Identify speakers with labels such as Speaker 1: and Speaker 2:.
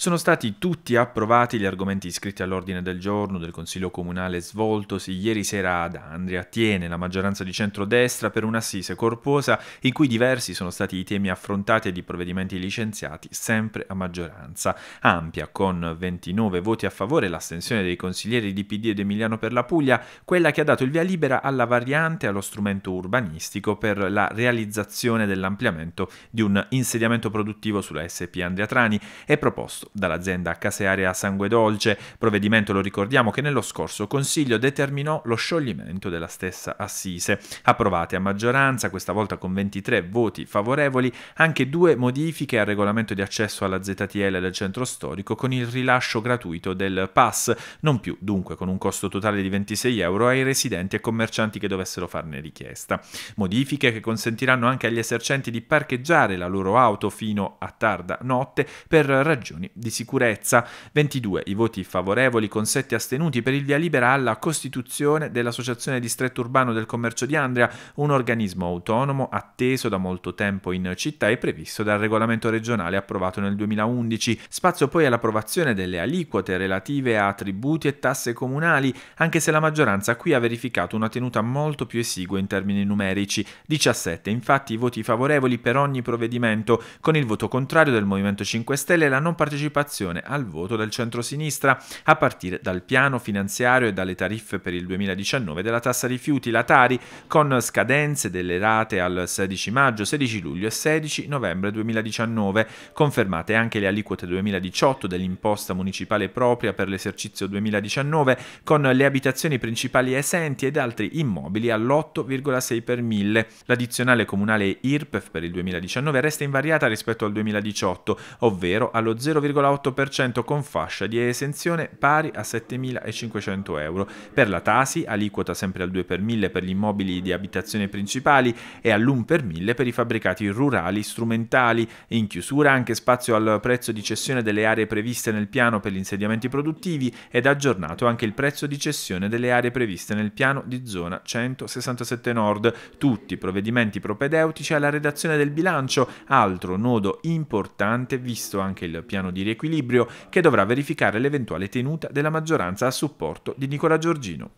Speaker 1: Sono stati tutti approvati gli argomenti iscritti all'ordine del giorno del Consiglio Comunale svoltosi ieri sera ad Andria. Tiene la maggioranza di centrodestra per un'assise corposa in cui diversi sono stati i temi affrontati e i provvedimenti licenziati, sempre a maggioranza ampia, con 29 voti a favore e l'astensione dei consiglieri di PD ed Emiliano per la Puglia, quella che ha dato il via libera alla variante allo strumento urbanistico per la realizzazione dell'ampliamento di un insediamento produttivo sulla SP Andria Trani, e proposto dall'azienda casearia Sangue Dolce, provvedimento lo ricordiamo che nello scorso Consiglio determinò lo scioglimento della stessa assise. Approvate a maggioranza, questa volta con 23 voti favorevoli, anche due modifiche al regolamento di accesso alla ZTL del centro storico con il rilascio gratuito del pass, non più dunque con un costo totale di 26 euro ai residenti e commercianti che dovessero farne richiesta. Modifiche che consentiranno anche agli esercenti di parcheggiare la loro auto fino a tarda notte per ragioni di sicurezza, 22 i voti favorevoli con 7 astenuti per il via libera alla costituzione dell'Associazione Distretto Urbano del Commercio di Andrea, un organismo autonomo atteso da molto tempo in città e previsto dal regolamento regionale approvato nel 2011. Spazio poi all'approvazione delle aliquote relative a tributi e tasse comunali, anche se la maggioranza qui ha verificato una tenuta molto più esigua in termini numerici, 17 infatti i voti favorevoli per ogni provvedimento, con il voto contrario del Movimento 5 Stelle e la non partecipazione partecipazione al voto del centrosinistra, a partire dal piano finanziario e dalle tariffe per il 2019 della tassa rifiuti, la Tari, con scadenze delle rate al 16 maggio, 16 luglio e 16 novembre 2019, confermate anche le aliquote 2018 dell'imposta municipale propria per l'esercizio 2019, con le abitazioni principali esenti ed altri immobili all'8,6 per mille. L'addizionale comunale IRPEF per il 2019 resta invariata rispetto al 2018, ovvero allo 0,5 l'8,8% con fascia di esenzione pari a 7.500 euro. Per la Tasi, aliquota sempre al 2 per 1000 per gli immobili di abitazione principali e all'1 per 1000 per i fabbricati rurali strumentali. In chiusura anche spazio al prezzo di cessione delle aree previste nel piano per gli insediamenti produttivi ed aggiornato anche il prezzo di cessione delle aree previste nel piano di zona 167 Nord. Tutti provvedimenti propedeutici alla redazione del bilancio, altro nodo importante visto anche il piano di di equilibrio che dovrà verificare l'eventuale tenuta della maggioranza a supporto di Nicola Giorgino.